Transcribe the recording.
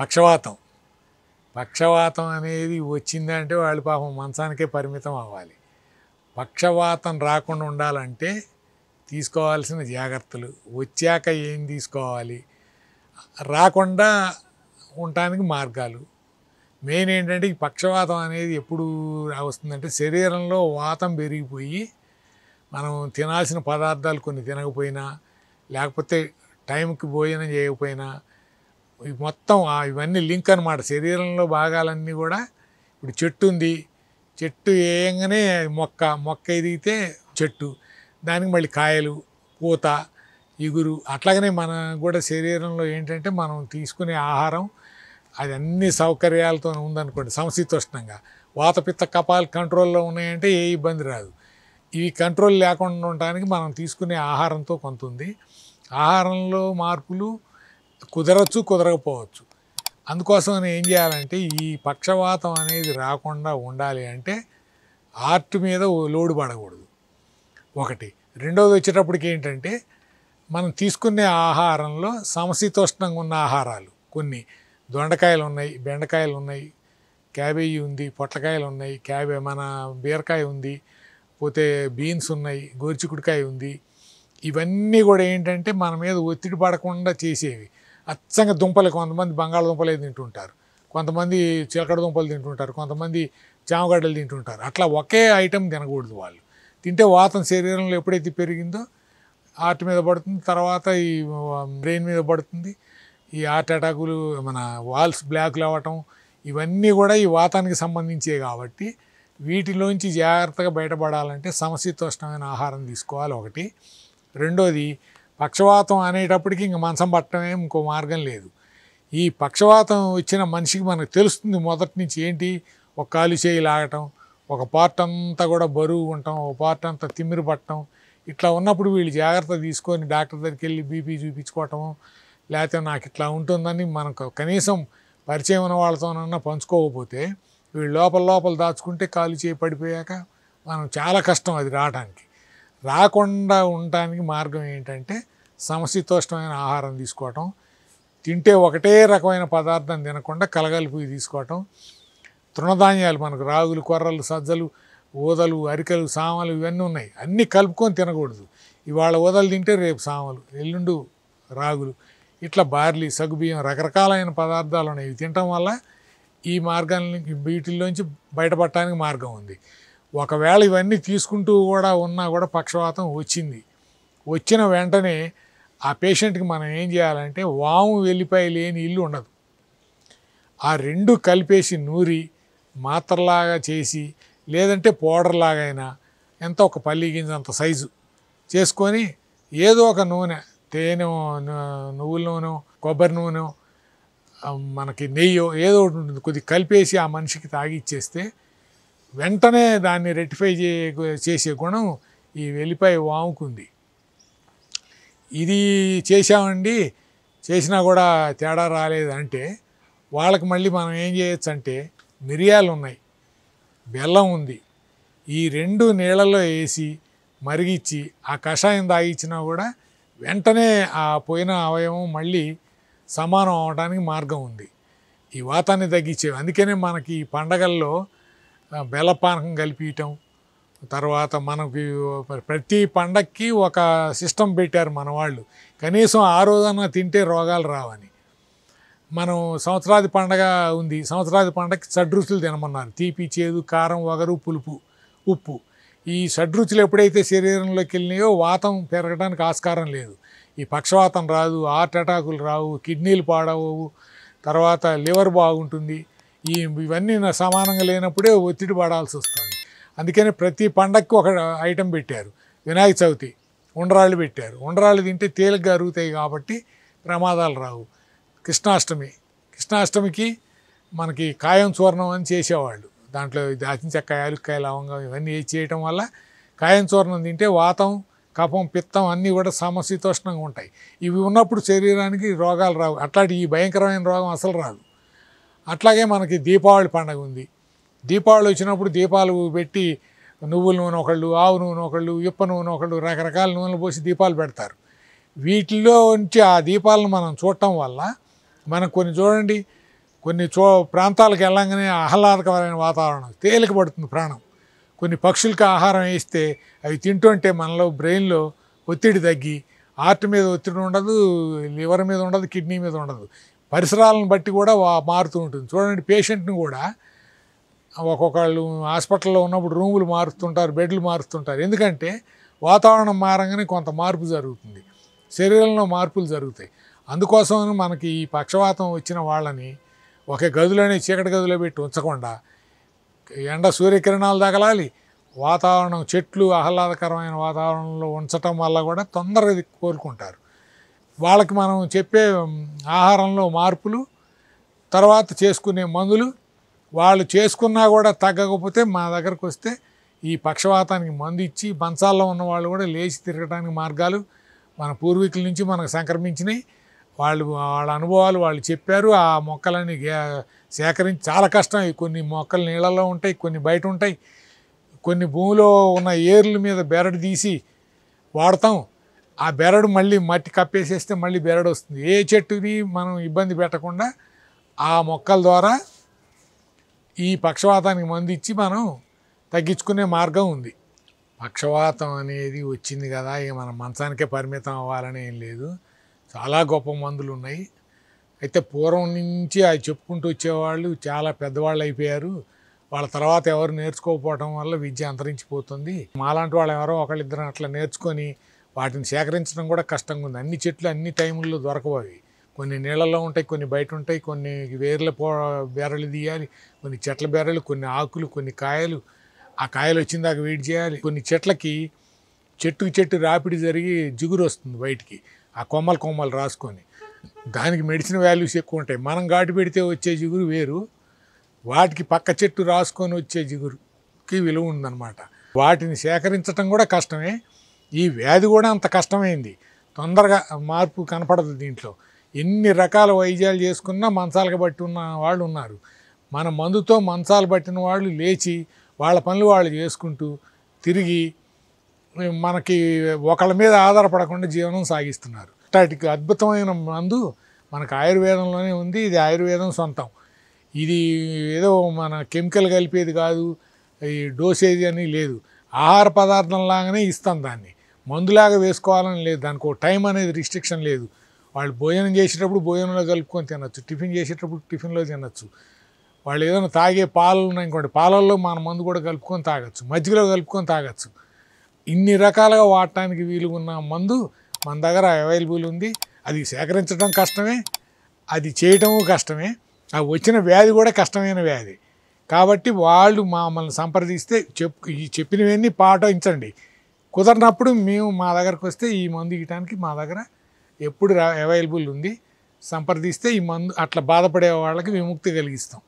పక్షవాతం పక్షవాతం అనేది వచ్చిందంటే వాళ్ళు పాపం మంచానికే పరిమితం అవ్వాలి పక్షవాతం రాకుండా ఉండాలంటే తీసుకోవాల్సిన జాగ్రత్తలు వచ్చాక ఏం తీసుకోవాలి రాకుండా ఉండటానికి మార్గాలు మెయిన్ ఏంటంటే ఈ పక్షవాతం అనేది ఎప్పుడు వస్తుందంటే శరీరంలో వాతం పెరిగిపోయి మనం తినాల్సిన పదార్థాలు కొన్ని తినకపోయినా లేకపోతే టైంకి భోజనం చేయకపోయినా మొత్తం ఇవన్నీ లింక్ అనమాట శరీరంలో భాగాలన్నీ కూడా ఇప్పుడు చెట్టు ఉంది చెట్టు వేయంగానే మొక్క మొక్క ఎదిగితే చెట్టు దానికి మళ్ళీ కాయలు పూత ఇగురు అట్లాగనే మన కూడా శరీరంలో ఏంటంటే మనం తీసుకునే ఆహారం అది అన్ని సౌకర్యాలతో ఉందనుకోండి సమశీతోష్ణంగా వాతపిత్త కపాలు కంట్రోల్లో ఉన్నాయంటే ఏ ఇబ్బంది రాదు ఇవి కంట్రోల్ లేకుండా ఉండడానికి మనం తీసుకునే ఆహారంతో కొంత ఉంది ఆహారంలో మార్పులు కుదరచ్చు కుదరకపోవచ్చు అందుకోసం ఏం చేయాలంటే ఈ పక్షవాతం అనేది రాకుండా ఉండాలి అంటే ఆర్ట్ మీద లోడు పడకూడదు ఒకటి రెండవది వచ్చేటప్పటికి ఏంటంటే మనం తీసుకునే ఆహారంలో సమశీతోష్ణంగా ఉన్న ఆహారాలు కొన్ని దొండకాయలు ఉన్నాయి బెండకాయలు ఉన్నాయి క్యాబేజీ ఉంది పొట్లకాయలు ఉన్నాయి క్యాబే మన బీరకాయ ఉంది పోతే బీన్స్ ఉన్నాయి గోర్చికుడికాయ ఉంది ఇవన్నీ కూడా ఏంటంటే మన మీద ఒత్తిడి పడకుండా చేసేవి అచ్చంగా దుంపలు కొంతమంది బంగాళదుంపలే తింటుంటారు కొంతమంది చిలకడ దుంపలు తింటుంటారు కొంతమంది జామగడ్డలు తింటుంటారు అట్లా ఒకే ఐటెం తినకూడదు వాళ్ళు తింటే వాతం శరీరంలో ఎప్పుడైతే పెరిగిందో హార్ట్ మీద పడుతుంది తర్వాత ఈ బ్రెయిన్ మీద పడుతుంది ఈ హార్ట్ అటాకులు మన వాల్స్ బ్లాక్లు అవ్వటం ఇవన్నీ కూడా ఈ వాతానికి సంబంధించే కాబట్టి వీటిలోంచి జాగ్రత్తగా బయటపడాలంటే సమశీతోష్ణమైన ఆహారం తీసుకోవాలి ఒకటి రెండోది పక్షవాతం అనేటప్పటికీ ఇంక మంచం పట్టడమే ఇంకో మార్గం లేదు ఈ పక్షవాతం ఇచ్చిన మనిషికి మనకు తెలుస్తుంది మొదటి నుంచి ఏంటి ఒక కాలు చేయి లాగటం ఒక పార్ట్ అంతా కూడా బరువు ఉండటం ఒక పార్ట్ అంతా తిమ్మిరి పట్టడం ఇట్లా ఉన్నప్పుడు వీళ్ళు జాగ్రత్త తీసుకొని డాక్టర్ దగ్గరికి వెళ్ళి బీపీ చూపించుకోవటం లేకపోతే నాకు ఇట్లా ఉంటుందని మనకు కనీసం పరిచయం ఉన్న వాళ్ళతోనన్నా పంచుకోకపోతే వీళ్ళు లోపల లోపల దాచుకుంటే కాలు చేయి పడిపోయాక మనం చాలా కష్టం అది రావడానికి రాకుండా ఉండటానికి మార్గం ఏంటంటే సమశీతోష్ణమైన ఆహారం తీసుకోవటం తింటే ఒకటే రకమైన పదార్థం తినకుండా కలగలిపి తీసుకోవటం తృణధాన్యాలు మనకు రాగులు కొర్రలు సజ్జలు ఊదలు అరికలు సామలు ఇవన్నీ ఉన్నాయి అన్నీ కలుపుకొని తినకూడదు ఇవాళ ఊదలు తింటే రేపు సామలు ఎల్లుండు రాగులు ఇట్లా బార్లీ సగుబియ్యం రకరకాలైన పదార్థాలు ఉన్నాయి తినటం వల్ల ఈ మార్గానికి వీటిల్లోంచి బయటపడటానికి మార్గం ఉంది ఒకవేళ ఇవన్నీ తీసుకుంటూ కూడా ఉన్నా కూడా పక్షవాతం వచ్చింది వచ్చిన వెంటనే ఆ పేషెంట్కి మనం ఏం చేయాలంటే వాము వెళ్ళిపోయి లేని ఇల్లు ఉండదు ఆ రెండు కలిపేసి నూరి మాత్రలాగా చేసి లేదంటే అయినా ఎంత ఒక పల్లి గింజ అంత సైజు చేసుకొని ఏదో ఒక నూనె తేనె నువ్వుల నూనె కొబ్బరి నూనె మనకి నెయ్యో ఏదో ఒకటి ఉంటుంది కొద్ది కలిపేసి ఆ మనిషికి తాగిచ్చేస్తే వెంటనే దాన్ని రెక్టిఫై చేసే గుణం ఈ వెల్లిపాయ వాముకుంది ఇది చేసామండి చేసినా కూడా తేడా రాలేదు అంటే వాళ్ళకి మళ్ళీ మనం ఏం చేయొచ్చు అంటే మిరియాలు ఉన్నాయి బెల్లం ఉంది ఈ రెండు నీళ్ళల్లో వేసి మరిగిచ్చి ఆ కషాయం తాగిచ్చినా కూడా వెంటనే ఆ పోయిన అవయవం మళ్ళీ సమానం అవడానికి మార్గం ఉంది ఈ వాతాన్ని తగ్గించేవి అందుకనే మనకి ఈ పండగల్లో బెల్లపానకం కలిపియటం తర్వాత మనకి ప్రతి పండక్కి ఒక సిస్టమ్ పెట్టారు మన వాళ్ళు కనీసం ఆ రోజన తింటే రోగాలు రావని మనం సంవత్సరాది పండగ ఉంది సంవత్సరాది పండగకి షడ్రుచులు తినమన్నారు తీపి చేదు కారం వగరు పులుపు ఉప్పు ఈ షడ్రుచులు ఎప్పుడైతే శరీరంలోకి వెళ్ళినాయో వాతం పెరగడానికి ఆస్కారం లేదు ఈ పక్షవాతం రాదు హార్ట్ అటాకులు రావు కిడ్నీలు పాడవు తర్వాత లివర్ బాగుంటుంది ఈ ఇవన్నీ సమానంగా లేనప్పుడే ఒత్తిడి పడాల్సి వస్తుంది అందుకని ప్రతి పండగకు ఒక ఐటెం పెట్టారు వినాయక చవితి ఉండరాళ్ళు పెట్టారు ఉండరాళ్ళు తింటే తేలిగ్గా అరుగుతాయి కాబట్టి ప్రమాదాలు రావు కృష్ణాష్టమి కృష్ణాష్టమికి మనకి కాయం చూర్ణం అని చేసేవాళ్ళు దాంట్లో దాచిన చెక్క యాలుక్కాయ లవంగం ఇవన్నీ చేయటం వల్ల కాయం చూర్ణం తింటే వాతం కఫం పిత్తం అన్నీ కూడా సమశీతోష్ణంగా ఉంటాయి ఇవి ఉన్నప్పుడు శరీరానికి రోగాలు రావు అట్లాంటి ఈ భయంకరమైన రోగం అసలు రాదు అట్లాగే మనకి దీపావళి పండగ ఉంది దీపావళి వచ్చినప్పుడు దీపాలు పెట్టి నువ్వుల నూనె ఒకళ్ళు ఆవు నూనె ఒకళ్ళు ఇప్ప నూనె ఒకళ్ళు రకరకాల నూనెలు పోసి దీపాలు పెడతారు వీటిలో ఉంచి ఆ దీపాలను మనం చూడటం వల్ల మనకు కొన్ని చూడండి కొన్ని చో ప్రాంతాలకు వెళ్ళంగానే ఆహ్లాదకరమైన వాతావరణం తేలిక పడుతుంది ప్రాణం కొన్ని పక్షులకి ఆహారం వేస్తే అవి తింటుంటే మనలో బ్రెయిన్లో ఒత్తిడి తగ్గి హార్ట్ మీద ఒత్తిడి ఉండదు లివర్ మీద ఉండదు కిడ్నీ మీద ఉండదు పరిసరాలను బట్టి కూడా మారుతూ ఉంటుంది చూడండి పేషెంట్ని కూడా ఒక్కొక్కళ్ళు హాస్పిటల్లో ఉన్నప్పుడు రూములు మారుస్తుంటారు బెడ్లు మారుస్తుంటారు ఎందుకంటే వాతావరణం మారంగానే కొంత మార్పు జరుగుతుంది శరీరంలో మార్పులు జరుగుతాయి అందుకోసం మనకి ఈ పక్షవాతం వచ్చిన వాళ్ళని ఒకే గదిలోనే చీకటి గదిలో పెట్టి ఉంచకుండా ఎండ సూర్యకిరణాలు తగలాలి వాతావరణం చెట్లు ఆహ్లాదకరమైన వాతావరణంలో ఉంచటం వల్ల కూడా తొందరగా కోరుకుంటారు వాళ్ళకి మనం చెప్పే ఆహారంలో మార్పులు తర్వాత చేసుకునే మందులు వాళ్ళు చేసుకున్నా కూడా తగ్గకపోతే మా దగ్గరకు వస్తే ఈ పక్షవాతానికి మందు ఇచ్చి బంచాల్లో ఉన్న వాళ్ళు కూడా లేచి తిరగడానికి మార్గాలు మన పూర్వీకుల నుంచి మనకు సంక్రమించినాయి వాళ్ళు వాళ్ళ అనుభవాలు వాళ్ళు చెప్పారు ఆ మొక్కలని సేకరించి చాలా కష్టం కొన్ని మొక్కలు నీళ్ళల్లో ఉంటాయి కొన్ని బయట ఉంటాయి కొన్ని భూమిలో ఉన్న ఏర్ల మీద బెరడు తీసి వాడతాం ఆ బెరడు మళ్ళీ మట్టి కప్పేసేస్తే మళ్ళీ బెరడు వస్తుంది ఏ చెట్టుని మనం ఇబ్బంది పెట్టకుండా ఆ మొక్కల ద్వారా ఈ పక్షవాతానికి మందు ఇచ్చి మనం తగ్గించుకునే మార్గం ఉంది పక్షవాతం అనేది వచ్చింది కదా ఇక మన మంచానికే పరిమితం అవ్వాలని ఏం లేదు చాలా గొప్ప మందులు ఉన్నాయి అయితే పూర్వం నుంచి అవి చెప్పుకుంటూ వచ్చేవాళ్ళు చాలా పెద్దవాళ్ళు అయిపోయారు వాళ్ళ తర్వాత ఎవరు నేర్చుకోకపోవటం వల్ల విద్య అంతరించిపోతుంది మాలాంటి వాళ్ళు ఎవరో ఒకళ్ళిద్దరం అట్లా నేర్చుకొని వాటిని సేకరించడం కూడా కష్టంగా ఉంది అన్ని చెట్లు అన్ని టైముల్లో దొరకవు కొన్ని నీళ్ళలో ఉంటాయి కొన్ని బయట ఉంటాయి కొన్ని వేర్ల పో బెరలు తీయాలి కొన్ని చెట్ల బెరలు కొన్ని ఆకులు కొన్ని కాయలు ఆ కాయలు వచ్చిన దాకా వెయిట్ చేయాలి కొన్ని చెట్లకి చెట్టుకు చెట్టు రాపిడి జరిగి జిగురు వస్తుంది బయటికి ఆ కొమ్మలు కొమ్మలు రాసుకొని దానికి మెడిసిన్ వాల్యూస్ ఎక్కువ ఉంటాయి మనం ఘాటు పెడితే వచ్చే జిగురు వేరు వాటికి పక్క చెట్టు రాసుకొని వచ్చే జిగురుకి విలువ ఉందన్నమాట వాటిని సేకరించడం కూడా కష్టమే ఈ వ్యాధి కూడా అంత కష్టమైంది తొందరగా మార్పు కనపడదు దీంట్లో ఎన్ని రకాల వైద్యాలు చేసుకున్నా మంచాలకు బట్టి ఉన్న వాళ్ళు ఉన్నారు మన మందుతో మంచాలు పట్టిన వాళ్ళు లేచి వాళ్ళ పనులు వాళ్ళు చేసుకుంటూ తిరిగి మనకి ఒకళ్ళ మీద ఆధారపడకుండా జీవనం సాగిస్తున్నారు అట్లాంటి అద్భుతమైన మందు మనకు ఆయుర్వేదంలోనే ఉంది ఇది ఆయుర్వేదం సొంతం ఇది ఏదో మన కెమికల్ కలిపేది కాదు ఈ డోసేజ్ అని లేదు ఆహార పదార్థం లాగానే ఇస్తాం దాన్ని మందులాగా వేసుకోవాలని లేదు దానికి టైం అనేది రిస్ట్రిక్షన్ లేదు వాళ్ళు భోజనం చేసేటప్పుడు భోజనంలో కలుపుకొని తినచ్చు టిఫిన్ చేసేటప్పుడు టిఫిన్లో తినచ్చు వాళ్ళు ఏదైనా తాగే పాలలు ఉన్నాయనుకోండి పాలల్లో మన మందు కూడా కలుపుకొని తాగచ్చు మజ్జిగలో కలుపుకొని తాగచ్చు ఇన్ని రకాలుగా వాడటానికి వీలు ఉన్న మందు మన దగ్గర అవైలబుల్ ఉంది అది సేకరించడం కష్టమే అది చేయటము కష్టమే అవి వచ్చిన వ్యాధి కూడా కష్టమైన వ్యాధి కాబట్టి వాళ్ళు మమ్మల్ని సంప్రదిస్తే చెప్పు ఈ చెప్పినవన్నీ పాటించండి కుదరినప్పుడు మేము మా దగ్గరకు వస్తే ఈ మందు ఇవ్వడానికి మా దగ్గర ఎప్పుడు అవైలబుల్ ఉంది సంప్రదిస్తే ఈ మందు అట్లా బాధపడే వాళ్ళకి విముక్తి కలిగిస్తాం